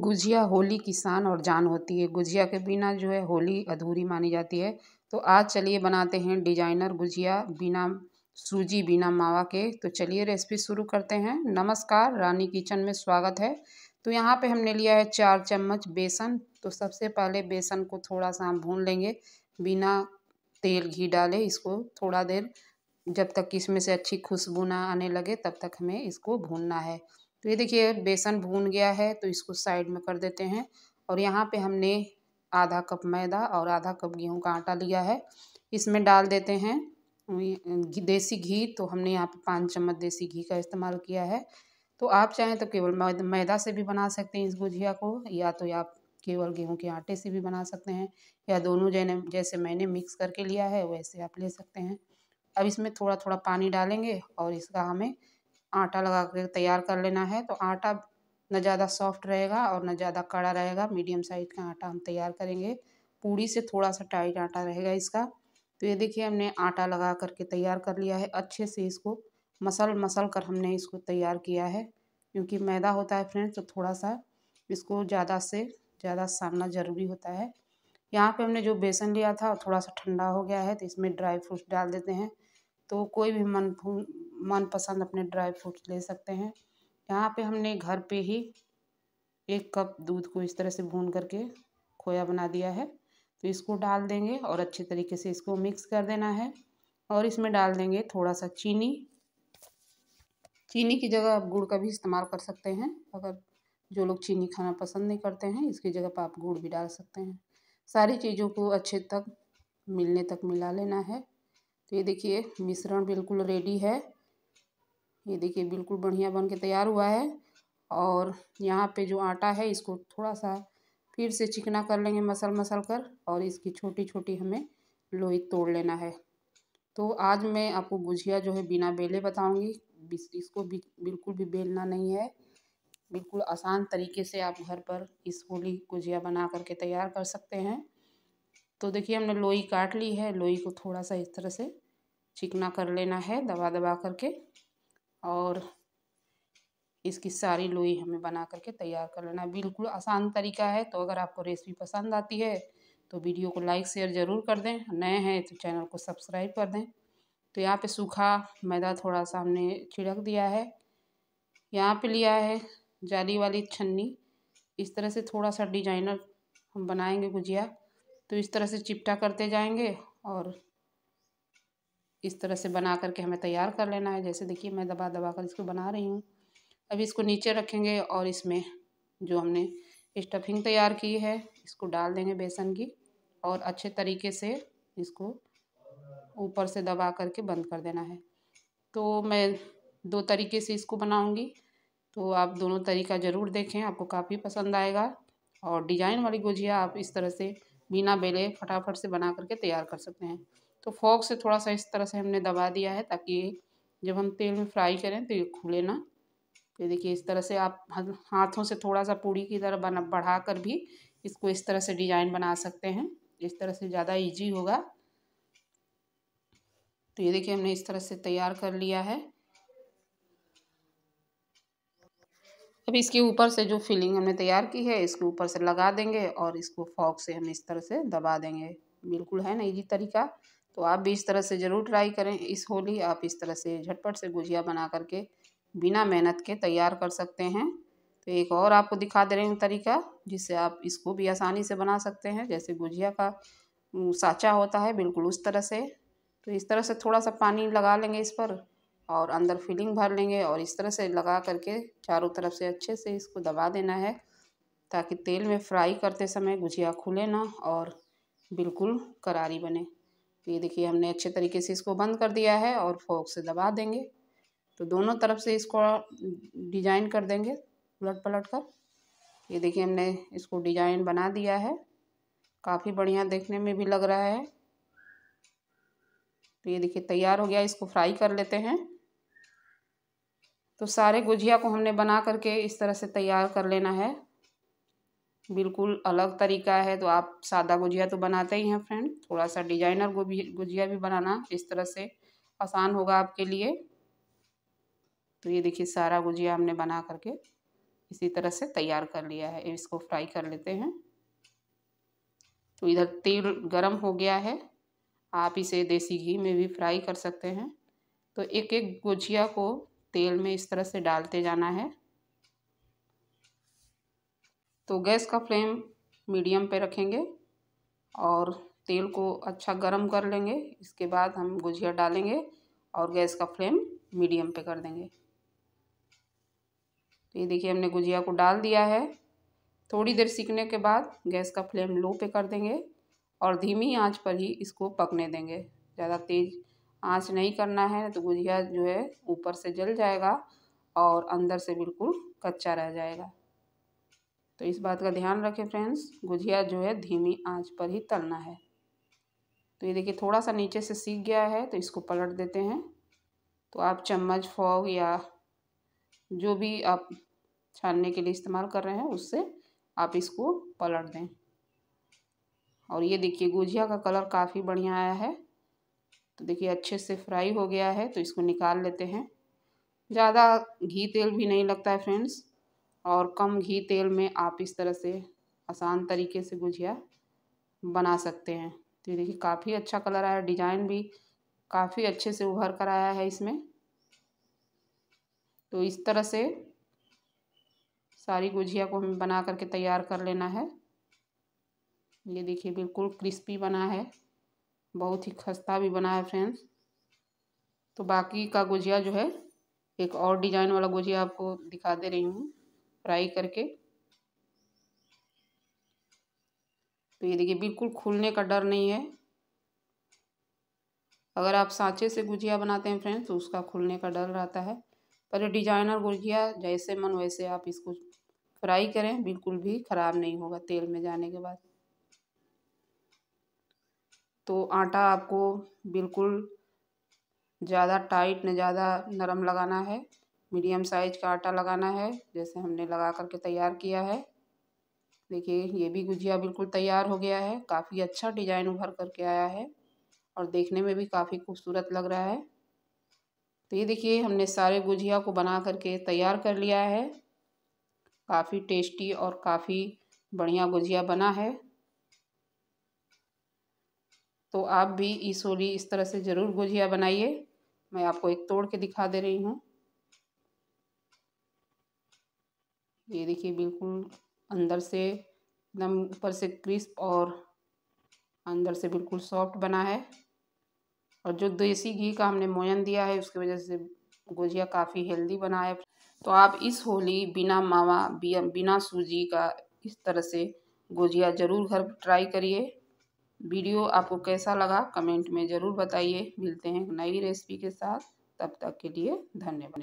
गुजिया होली की शान और जान होती है गुजिया के बिना जो है होली अधूरी मानी जाती है तो आज चलिए बनाते हैं डिजाइनर गुजिया बिना सूजी बिना मावा के तो चलिए रेसिपी शुरू करते हैं नमस्कार रानी किचन में स्वागत है तो यहाँ पे हमने लिया है चार चम्मच बेसन तो सबसे पहले बेसन को थोड़ा सा हम भून लेंगे बिना तेल घी डाले इसको थोड़ा देर जब तक इसमें से अच्छी खुशबू ना आने लगे तब तक हमें इसको भूनना है तो ये देखिए बेसन भून गया है तो इसको साइड में कर देते हैं और यहाँ पे हमने आधा कप मैदा और आधा कप गेहूं का आटा लिया है इसमें डाल देते हैं देसी घी तो हमने यहाँ पे पाँच चम्मच देसी घी का इस्तेमाल किया है तो आप चाहें तो केवल मैदा से भी बना सकते हैं इस गुजिया को या तो आप केवल गेहूँ के आटे से भी बना सकते हैं या दोनों जैने जैसे मैंने मिक्स करके लिया है वैसे आप ले सकते हैं अब इसमें थोड़ा थोड़ा पानी डालेंगे और इसका हमें आटा लगा कर तैयार कर लेना है तो आटा ना ज़्यादा सॉफ्ट रहेगा और ना ज़्यादा कड़ा रहेगा मीडियम साइज का आटा हम तैयार करेंगे पूड़ी से थोड़ा सा टाइट आटा रहेगा इसका तो ये देखिए हमने आटा लगा करके तैयार कर लिया है अच्छे से इसको मसल मसल कर हमने इसको तैयार किया है क्योंकि मैदा होता है फ्रेंड्स तो थोड़ा सा इसको ज़्यादा से ज़्यादा सानना ज़रूरी होता है यहाँ पे हमने जो बेसन लिया था थोड़ा सा ठंडा हो गया है तो इसमें ड्राई फ्रूट्स डाल देते हैं तो कोई भी मन मनपसंद अपने ड्राई फ्रूट्स ले सकते हैं यहाँ पे हमने घर पे ही एक कप दूध को इस तरह से भून करके खोया बना दिया है तो इसको डाल देंगे और अच्छे तरीके से इसको मिक्स कर देना है और इसमें डाल देंगे थोड़ा सा चीनी चीनी की जगह आप गुड़ का भी इस्तेमाल कर सकते हैं अगर जो लोग चीनी खाना पसंद नहीं करते हैं इसकी जगह पर आप गुड़ भी डाल सकते हैं सारी चीज़ों को अच्छे तक मिलने तक मिला लेना है तो ये देखिए मिश्रण बिल्कुल रेडी है ये देखिए बिल्कुल बढ़िया बन के तैयार हुआ है और यहाँ पे जो आटा है इसको थोड़ा सा फिर से चिकना कर लेंगे मसल मसल कर और इसकी छोटी छोटी हमें लोई तोड़ लेना है तो आज मैं आपको गुजिया जो है बिना बेले बताऊँगी इसको बिल्कुल भी बेलना नहीं है बिल्कुल आसान तरीके से आप घर पर इस होली गुजिया बना करके तैयार कर सकते हैं तो देखिए हमने लोई काट ली है लोई को थोड़ा सा इस तरह से चिकना कर लेना है दबा दबा करके और इसकी सारी लोई हमें बना करके तैयार कर लेना बिल्कुल आसान तरीका है तो अगर आपको रेसिपी पसंद आती है तो वीडियो को लाइक शेयर ज़रूर कर दें नए हैं तो चैनल को सब्सक्राइब कर दें तो यहाँ पे सूखा मैदा थोड़ा सा हमने छिड़क दिया है यहाँ पे लिया है जाली वाली छन्नी इस तरह से थोड़ा सा डिजाइनर हम बनाएंगे गुजिया तो इस तरह से चिपटा करते जाएंगे और इस तरह से बना करके हमें तैयार कर लेना है जैसे देखिए मैं दबा दबा कर इसको बना रही हूँ अभी इसको नीचे रखेंगे और इसमें जो हमने स्टफिंग तैयार की है इसको डाल देंगे बेसन की और अच्छे तरीके से इसको ऊपर से दबा करके बंद कर देना है तो मैं दो तरीके से इसको बनाऊंगी तो आप दोनों तरीका ज़रूर देखें आपको काफ़ी पसंद आएगा और डिजाइन वाली गुजिया आप इस तरह से बिना बेले फटाफट से बना करके तैयार कर सकते हैं तो फोक से थोड़ा सा इस तरह से हमने दबा दिया है ताकि जब हम तेल में फ्राई करें तो ये खुले ना ये देखिए इस तरह से आप हाथों से थोड़ा सा पूड़ी की तरह बना बढ़ा कर भी इसको इस तरह से डिजाइन बना सकते हैं इस तरह से ज़्यादा इजी होगा तो ये देखिए हमने इस तरह से तैयार कर लिया है अब इसके ऊपर से जो फिलिंग हमने तैयार की है इसके ऊपर से लगा देंगे और इसको फॉक से हम इस तरह से दबा देंगे बिल्कुल है ना इजी तरीका तो आप भी इस तरह से ज़रूर ट्राई करें इस होली आप इस तरह से झटपट से गुजिया बना करके बिना मेहनत के तैयार कर सकते हैं तो एक और आपको दिखा दे रहे हैं तरीका जिससे आप इसको भी आसानी से बना सकते हैं जैसे गुजिया का साँचा होता है बिल्कुल उस तरह से तो इस तरह से थोड़ा सा पानी लगा लेंगे इस पर और अंदर फिलिंग भर लेंगे और इस तरह से लगा करके चारों तरफ से अच्छे से इसको दबा देना है ताकि तेल में फ्राई करते समय गुजिया खुले ना और बिल्कुल करारी बने तो ये देखिए हमने अच्छे तरीके से इसको बंद कर दिया है और फोक से दबा देंगे तो दोनों तरफ से इसको डिजाइन कर देंगे उलट पलट कर ये देखिए हमने इसको डिजाइन बना दिया है काफ़ी बढ़िया देखने में भी लग रहा है तो ये देखिए तैयार हो गया इसको फ्राई कर लेते हैं तो सारे गुजिया को हमने बना करके इस तरह से तैयार कर लेना है बिल्कुल अलग तरीका है तो आप सादा गुजिया तो बनाते ही हैं फ्रेंड थोड़ा सा डिजाइनर गुजिया भी बनाना इस तरह से आसान होगा आपके लिए तो ये देखिए सारा गुजिया हमने बना करके इसी तरह से तैयार कर लिया है इसको फ्राई कर लेते हैं तो इधर तेल गरम हो गया है आप इसे देसी घी में भी फ्राई कर सकते हैं तो एक एक गुजिया को तेल में इस तरह से डालते जाना है तो गैस का फ्लेम मीडियम पे रखेंगे और तेल को अच्छा गर्म कर लेंगे इसके बाद हम गुजिया डालेंगे और गैस का फ्लेम मीडियम पे कर देंगे तो ये देखिए हमने गुजिया को डाल दिया है थोड़ी देर सीखने के बाद गैस का फ्लेम लो पे कर देंगे और धीमी आंच पर ही इसको पकने देंगे ज़्यादा तेज़ आंच नहीं करना है तो गुजिया जो है ऊपर से जल जाएगा और अंदर से बिल्कुल कच्चा रह जाएगा तो इस बात का ध्यान रखें फ्रेंड्स गुजिया जो है धीमी आंच पर ही तलना है तो ये देखिए थोड़ा सा नीचे से सीख गया है तो इसको पलट देते हैं तो आप चम्मच फॉग या जो भी आप छानने के लिए इस्तेमाल कर रहे हैं उससे आप इसको पलट दें और ये देखिए गुजिया का कलर काफ़ी बढ़िया आया है तो देखिए अच्छे से फ्राई हो गया है तो इसको निकाल लेते हैं ज़्यादा घी तेल भी नहीं लगता है फ्रेंड्स और कम घी तेल में आप इस तरह से आसान तरीके से गुजिया बना सकते हैं तो ये देखिए काफ़ी अच्छा कलर आया डिज़ाइन भी काफ़ी अच्छे से उभर कर आया है इसमें तो इस तरह से सारी गुजिया को हमें बना करके तैयार कर लेना है ये देखिए बिल्कुल क्रिस्पी बना है बहुत ही खस्ता भी बना है फ्रेंड्स तो बाकी का गुजिया जो है एक और डिज़ाइन वाला गुजिया आपको दिखा दे रही हूँ फ्राई करके तो ये देखिए बिल्कुल खुलने का डर नहीं है अगर आप सांचे से गुजिया बनाते हैं फ्रेंड्स तो उसका खुलने का डर रहता है पर डिजाइनर गुजिया जैसे मन वैसे आप इसको फ्राई करें बिल्कुल भी ख़राब नहीं होगा तेल में जाने के बाद तो आटा आपको बिल्कुल ज़्यादा टाइट न ज़्यादा नरम लगाना है मीडियम साइज का आटा लगाना है जैसे हमने लगा करके तैयार किया है देखिए ये भी गुजिया बिल्कुल तैयार हो गया है काफ़ी अच्छा डिजाइन उभर करके आया है और देखने में भी काफ़ी खूबसूरत लग रहा है तो ये देखिए हमने सारे गुजिया को बना करके तैयार कर लिया है काफ़ी टेस्टी और काफ़ी बढ़िया गुजिया बना है तो आप भी इस इस तरह से ज़रूर गुजिया बनाइए मैं आपको एक तोड़ के दिखा दे रही हूँ ये देखिए बिल्कुल अंदर से एकदम ऊपर से क्रिस्प और अंदर से बिल्कुल सॉफ्ट बना है और जो देसी घी का हमने मोयन दिया है उसकी वजह से गुजिया काफ़ी हेल्दी बना है तो आप इस होली बिना मावा बिना सूजी का इस तरह से गुजिया ज़रूर घर ट्राई करिए वीडियो आपको कैसा लगा कमेंट में ज़रूर बताइए मिलते हैं नई रेसिपी के साथ तब तक के लिए धन्यवाद